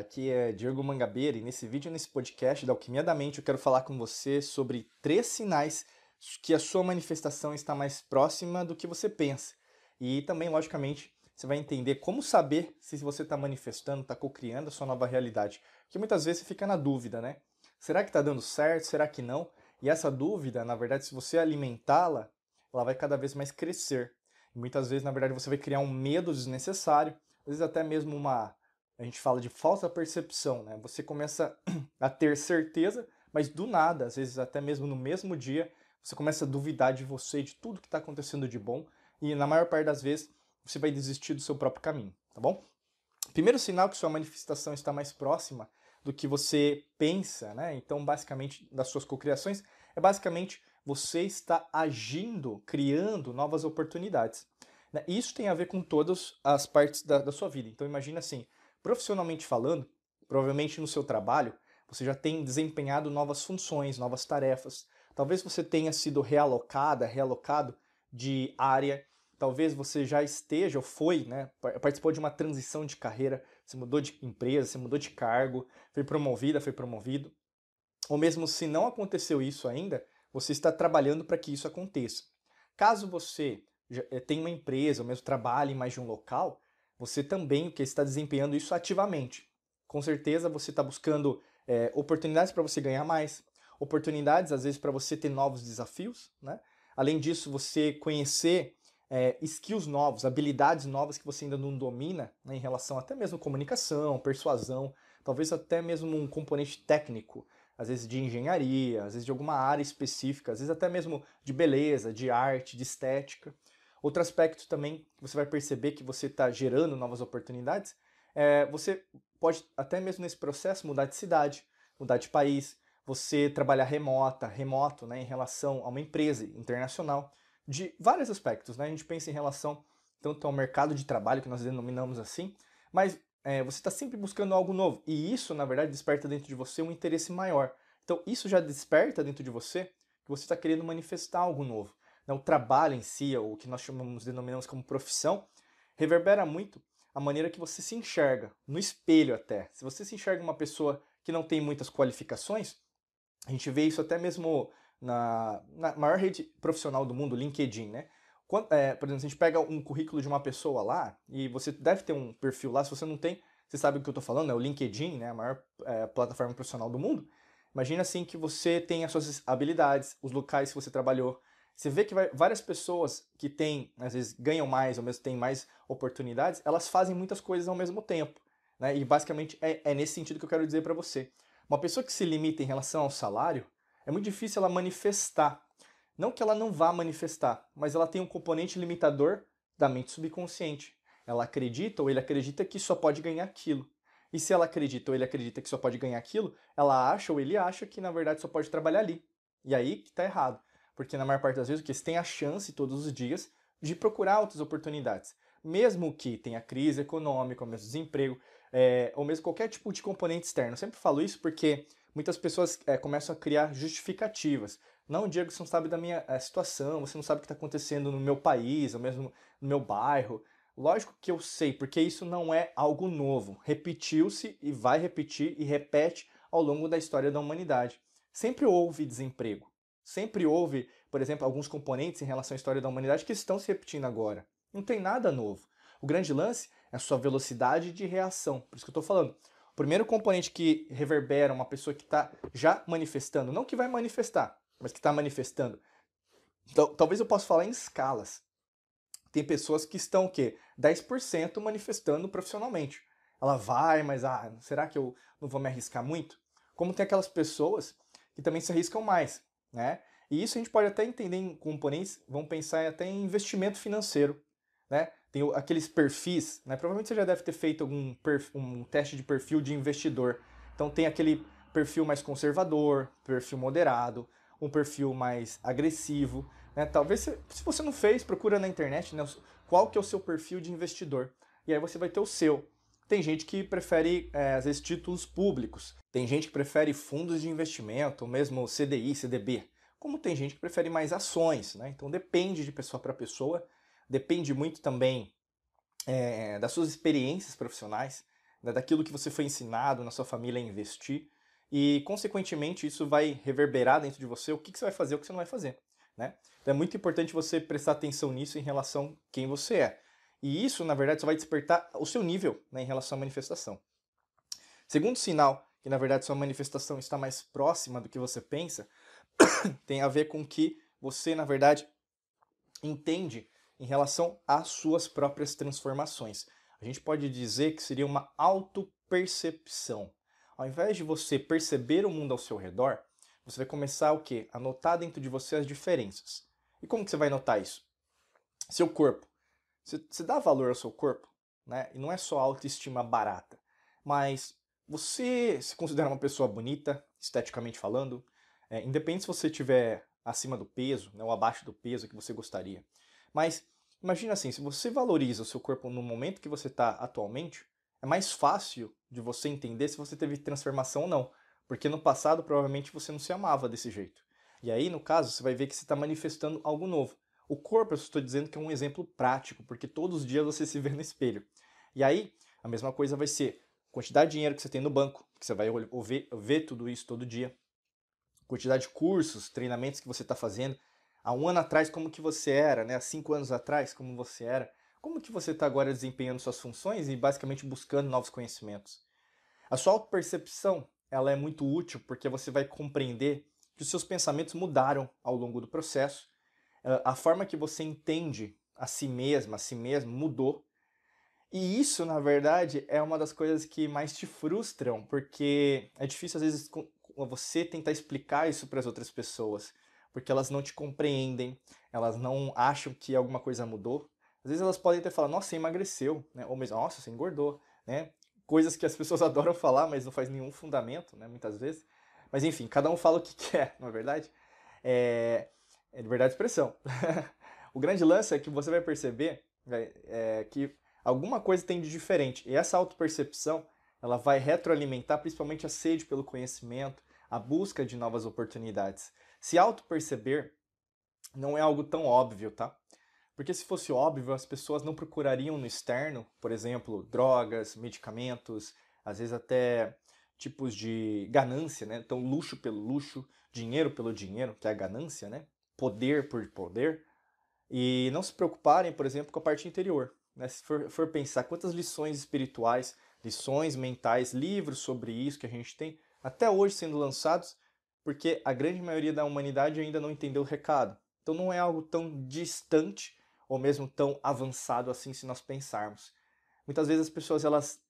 aqui é Diego Mangabeira e nesse vídeo, nesse podcast da Alquimia da Mente, eu quero falar com você sobre três sinais que a sua manifestação está mais próxima do que você pensa. E também, logicamente, você vai entender como saber se você está manifestando, está co-criando a sua nova realidade. Porque muitas vezes você fica na dúvida, né? Será que está dando certo? Será que não? E essa dúvida, na verdade, se você alimentá-la, ela vai cada vez mais crescer. E muitas vezes, na verdade, você vai criar um medo desnecessário, às vezes até mesmo uma a gente fala de falsa percepção, né? Você começa a ter certeza, mas do nada, às vezes até mesmo no mesmo dia, você começa a duvidar de você, de tudo que está acontecendo de bom, e na maior parte das vezes você vai desistir do seu próprio caminho, tá bom? Primeiro sinal que sua manifestação está mais próxima do que você pensa, né? Então, basicamente, das suas cocriações, é basicamente você está agindo, criando novas oportunidades. Né? Isso tem a ver com todas as partes da, da sua vida. Então, imagina assim, Profissionalmente falando, provavelmente no seu trabalho, você já tem desempenhado novas funções, novas tarefas. Talvez você tenha sido realocada, realocado de área. Talvez você já esteja ou foi, né, participou de uma transição de carreira, se mudou de empresa, se mudou de cargo, foi promovida, foi promovido. Ou mesmo se não aconteceu isso ainda, você está trabalhando para que isso aconteça. Caso você eh, tenha uma empresa ou mesmo trabalhe em mais de um local, você também que está desempenhando isso ativamente. Com certeza você está buscando é, oportunidades para você ganhar mais, oportunidades às vezes para você ter novos desafios, né? Além disso, você conhecer é, skills novos, habilidades novas que você ainda não domina né, em relação até mesmo comunicação, persuasão, talvez até mesmo um componente técnico, às vezes de engenharia, às vezes de alguma área específica, às vezes até mesmo de beleza, de arte, de estética. Outro aspecto também que você vai perceber que você está gerando novas oportunidades é você pode até mesmo nesse processo mudar de cidade, mudar de país, você trabalhar remota, remoto, né, em relação a uma empresa internacional, de vários aspectos, né? A gente pensa em relação tanto ao mercado de trabalho que nós denominamos assim, mas é, você está sempre buscando algo novo e isso, na verdade, desperta dentro de você um interesse maior. Então, isso já desperta dentro de você que você está querendo manifestar algo novo né, o trabalho em si, ou o que nós chamamos, denominamos como profissão, reverbera muito a maneira que você se enxerga, no espelho até. Se você se enxerga uma pessoa que não tem muitas qualificações, a gente vê isso até mesmo na, na maior rede profissional do mundo, LinkedIn, né? Quando, é, por exemplo, se a gente pega um currículo de uma pessoa lá, e você deve ter um perfil lá, se você não tem, você sabe o que eu estou falando, é o LinkedIn, né? A maior é, plataforma profissional do mundo. Imagina assim que você tem as suas habilidades, os locais que você trabalhou, você vê que várias pessoas que têm, às vezes ganham mais ou mesmo têm mais oportunidades, elas fazem muitas coisas ao mesmo tempo. Né? E basicamente é, é nesse sentido que eu quero dizer para você. Uma pessoa que se limita em relação ao salário, é muito difícil ela manifestar. Não que ela não vá manifestar, mas ela tem um componente limitador da mente subconsciente. Ela acredita ou ele acredita que só pode ganhar aquilo. E se ela acredita ou ele acredita que só pode ganhar aquilo, ela acha ou ele acha que na verdade só pode trabalhar ali. E aí que está errado porque na maior parte das vezes, porque você tem a chance todos os dias de procurar outras oportunidades. Mesmo que tenha crise econômica, ou mesmo desemprego, é, ou mesmo qualquer tipo de componente externo. Eu sempre falo isso porque muitas pessoas é, começam a criar justificativas. Não, Diego, você não sabe da minha é, situação, você não sabe o que está acontecendo no meu país, ou mesmo no meu bairro. Lógico que eu sei, porque isso não é algo novo. Repetiu-se e vai repetir e repete ao longo da história da humanidade. Sempre houve desemprego. Sempre houve, por exemplo, alguns componentes em relação à história da humanidade que estão se repetindo agora. Não tem nada novo. O grande lance é a sua velocidade de reação. Por isso que eu estou falando. O primeiro componente que reverbera uma pessoa que está já manifestando, não que vai manifestar, mas que está manifestando. Então, talvez eu possa falar em escalas. Tem pessoas que estão o quê? 10% manifestando profissionalmente. Ela vai, mas ah, será que eu não vou me arriscar muito? Como tem aquelas pessoas que também se arriscam mais. Né? E isso a gente pode até entender em componentes, vamos pensar até em investimento financeiro. Né? Tem aqueles perfis, né? provavelmente você já deve ter feito algum perfil, um teste de perfil de investidor. Então tem aquele perfil mais conservador, perfil moderado, um perfil mais agressivo. Né? Talvez, se, se você não fez, procura na internet né? qual que é o seu perfil de investidor. E aí você vai ter o seu. Tem gente que prefere, é, às vezes, títulos públicos. Tem gente que prefere fundos de investimento, mesmo CDI, CDB. Como tem gente que prefere mais ações, né? Então depende de pessoa para pessoa, depende muito também é, das suas experiências profissionais, né, daquilo que você foi ensinado na sua família a investir. E, consequentemente, isso vai reverberar dentro de você o que, que você vai fazer e o que você não vai fazer. Né? Então é muito importante você prestar atenção nisso em relação a quem você é. E isso, na verdade, só vai despertar o seu nível né, em relação à manifestação. Segundo sinal, que na verdade sua manifestação está mais próxima do que você pensa, tem a ver com que você, na verdade, entende em relação às suas próprias transformações. A gente pode dizer que seria uma autopercepção. Ao invés de você perceber o mundo ao seu redor, você vai começar o quê? A notar dentro de você as diferenças. E como que você vai notar isso? Seu corpo. Você, você dá valor ao seu corpo, né? E não é só autoestima barata, mas você se considera uma pessoa bonita, esteticamente falando, é, independente se você estiver acima do peso, né, ou abaixo do peso que você gostaria. Mas imagina assim, se você valoriza o seu corpo no momento que você está atualmente, é mais fácil de você entender se você teve transformação ou não. Porque no passado provavelmente você não se amava desse jeito. E aí, no caso, você vai ver que você está manifestando algo novo. O corpo, eu estou dizendo que é um exemplo prático, porque todos os dias você se vê no espelho. E aí, a mesma coisa vai ser quantidade de dinheiro que você tem no banco, que você vai ver, ver tudo isso todo dia, quantidade de cursos, treinamentos que você está fazendo. Há um ano atrás, como que você era, né? Há cinco anos atrás, como você era. Como que você está agora desempenhando suas funções e basicamente buscando novos conhecimentos. A sua percepção ela é muito útil porque você vai compreender que os seus pensamentos mudaram ao longo do processo eh, a forma que você entende a si mesma, a si mesmo mudou. E isso, na verdade, é uma das coisas que mais te frustram, porque é difícil às vezes você tentar explicar isso para as outras pessoas, porque elas não te compreendem, elas não acham que alguma coisa mudou. Às vezes elas podem até falar, nossa, você emagreceu, né? ou mesmo, nossa, você engordou, né? Coisas que as pessoas adoram falar, mas não faz nenhum fundamento, né? Muitas vezes. Mas enfim, cada um fala o que quer, não é verdade? É... É liberdade de expressão. o grande lance é que você vai perceber é, é, que alguma coisa tem de diferente. E essa autopercepção, ela vai retroalimentar principalmente a sede pelo conhecimento, a busca de novas oportunidades. Se autoperceber não é algo tão óbvio, tá? Porque se fosse óbvio, as pessoas não procurariam no externo, por exemplo, drogas, medicamentos, às vezes até tipos de ganância, né? Então, luxo pelo luxo, dinheiro pelo dinheiro, que é a ganância, né? poder por poder e não se preocuparem, por exemplo, com a parte interior. Né? Se for, for pensar quantas lições espirituais, lições mentais, livros sobre isso que a gente tem, até hoje sendo lançados, porque a grande maioria da humanidade ainda não entendeu o recado. Então não é algo tão distante ou mesmo tão avançado assim se nós pensarmos. Muitas vezes as pessoas elas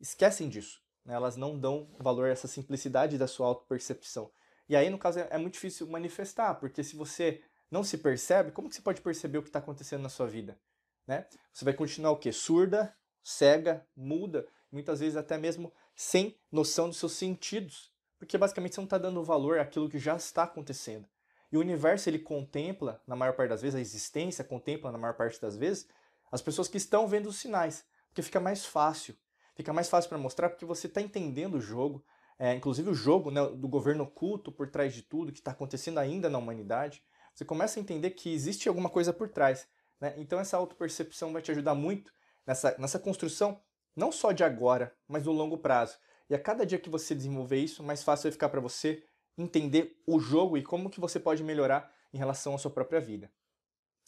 esquecem disso, né? elas não dão valor a essa simplicidade da sua autopercepção. E aí, no caso, é, é muito difícil manifestar, porque se você não se percebe, como que você pode perceber o que está acontecendo na sua vida? Né? Você vai continuar o quê? Surda, cega, muda, muitas vezes até mesmo sem noção dos seus sentidos, porque basicamente você não está dando valor àquilo que já está acontecendo. E o universo, ele contempla, na maior parte das vezes, a existência contempla, na maior parte das vezes, as pessoas que estão vendo os sinais, porque fica mais fácil. Fica mais fácil para mostrar porque você está entendendo o jogo, é, inclusive o jogo né, do governo oculto por trás de tudo que está acontecendo ainda na humanidade, você começa a entender que existe alguma coisa por trás. Né? Então essa autopercepção vai te ajudar muito nessa, nessa construção, não só de agora, mas no longo prazo. E a cada dia que você desenvolver isso, mais fácil vai ficar para você entender o jogo e como que você pode melhorar em relação à sua própria vida.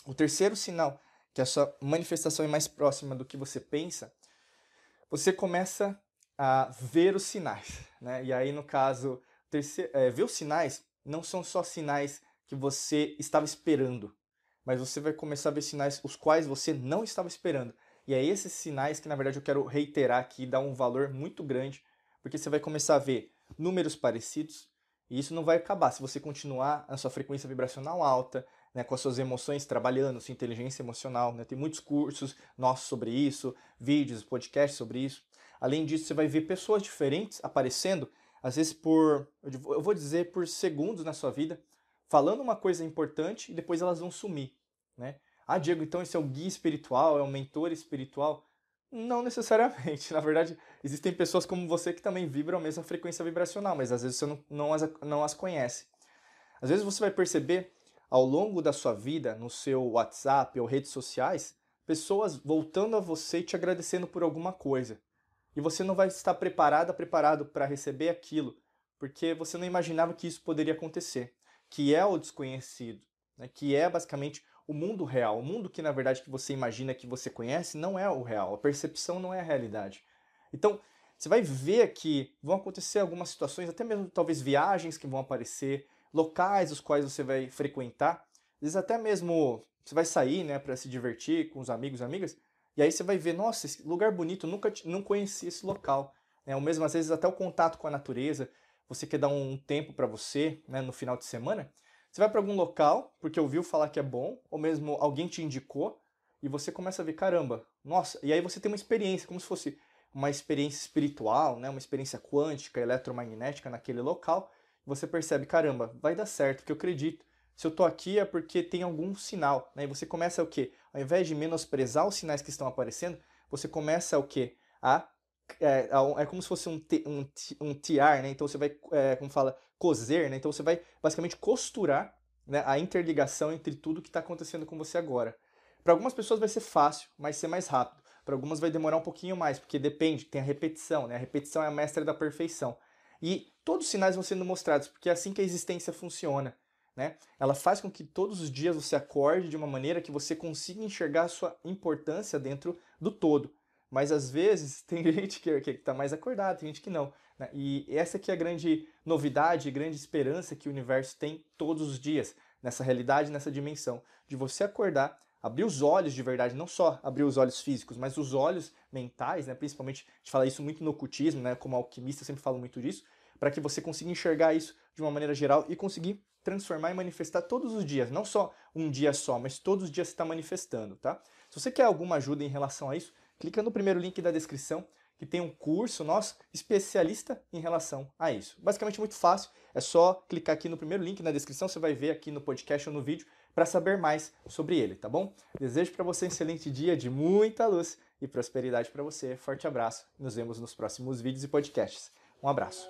O terceiro sinal que a sua manifestação é mais próxima do que você pensa, você começa a ver os sinais. Né? E aí, no caso, terceiro, é, ver os sinais não são só sinais que você estava esperando, mas você vai começar a ver sinais os quais você não estava esperando. E é esses sinais que, na verdade, eu quero reiterar aqui, dar um valor muito grande, porque você vai começar a ver números parecidos, e isso não vai acabar. Se você continuar a sua frequência vibracional alta, né, com as suas emoções trabalhando, sua inteligência emocional, né, tem muitos cursos nossos sobre isso, vídeos, podcasts sobre isso. Além disso, você vai ver pessoas diferentes aparecendo, às vezes por, eu vou dizer, por segundos na sua vida, falando uma coisa importante e depois elas vão sumir, né? Ah, Diego, então esse é o guia espiritual, é o mentor espiritual? Não necessariamente. Na verdade, existem pessoas como você que também vibram a mesma frequência vibracional, mas às vezes você não, não, as, não as conhece. Às vezes você vai perceber ao longo da sua vida, no seu WhatsApp ou redes sociais, pessoas voltando a você e te agradecendo por alguma coisa e você não vai estar preparada, preparado para receber aquilo, porque você não imaginava que isso poderia acontecer, que é o desconhecido, né? que é basicamente o mundo real, o mundo que na verdade que você imagina, que você conhece, não é o real, a percepção não é a realidade. Então, você vai ver que vão acontecer algumas situações, até mesmo talvez viagens que vão aparecer, locais os quais você vai frequentar, às vezes até mesmo você vai sair, né, para se divertir com os amigos, amigas, e aí você vai ver, nossa, esse lugar bonito, nunca não conheci esse local. Né? Ou mesmo às vezes até o contato com a natureza, você quer dar um tempo para você né, no final de semana, você vai para algum local porque ouviu falar que é bom, ou mesmo alguém te indicou, e você começa a ver, caramba, nossa, e aí você tem uma experiência, como se fosse uma experiência espiritual, né, uma experiência quântica, eletromagnética naquele local, você percebe, caramba, vai dar certo, que eu acredito. Se eu estou aqui é porque tem algum sinal. Né? E você começa o quê? Ao invés de menosprezar os sinais que estão aparecendo, você começa o quê? A é, é, como se fosse um, um, um tiar, né? Então você vai, é, como fala, coser, né? Então você vai basicamente costurar né, a interligação entre tudo que está acontecendo com você agora. Para algumas pessoas vai ser fácil, mas ser mais rápido. Para algumas vai demorar um pouquinho mais, porque depende, tem a repetição, né? A repetição é a mestra da perfeição. E todos os sinais vão sendo mostrados, porque é assim que a existência funciona. Né? Ela faz com que todos os dias você acorde de uma maneira que você consiga enxergar a sua importância dentro do todo. Mas às vezes tem gente que está mais acordada, tem gente que não. Né? E essa aqui é a grande novidade, grande esperança que o universo tem todos os dias, nessa realidade, nessa dimensão, de você acordar, abrir os olhos de verdade, não só abrir os olhos físicos, mas os olhos mentais, né? principalmente, a gente fala isso muito no ocultismo, né? como alquimista eu sempre falo muito disso, para que você consiga enxergar isso de uma maneira geral e conseguir transformar e manifestar todos os dias, não só um dia só, mas todos os dias você está manifestando, tá? Se você quer alguma ajuda em relação a isso, clica no primeiro link da descrição que tem um curso nosso especialista em relação a isso. Basicamente muito fácil, é só clicar aqui no primeiro link na descrição, você vai ver aqui no podcast ou no vídeo para saber mais sobre ele, tá bom? Desejo para você um excelente dia de muita luz e prosperidade para você. Forte abraço. Nos vemos nos próximos vídeos e podcasts. Um abraço.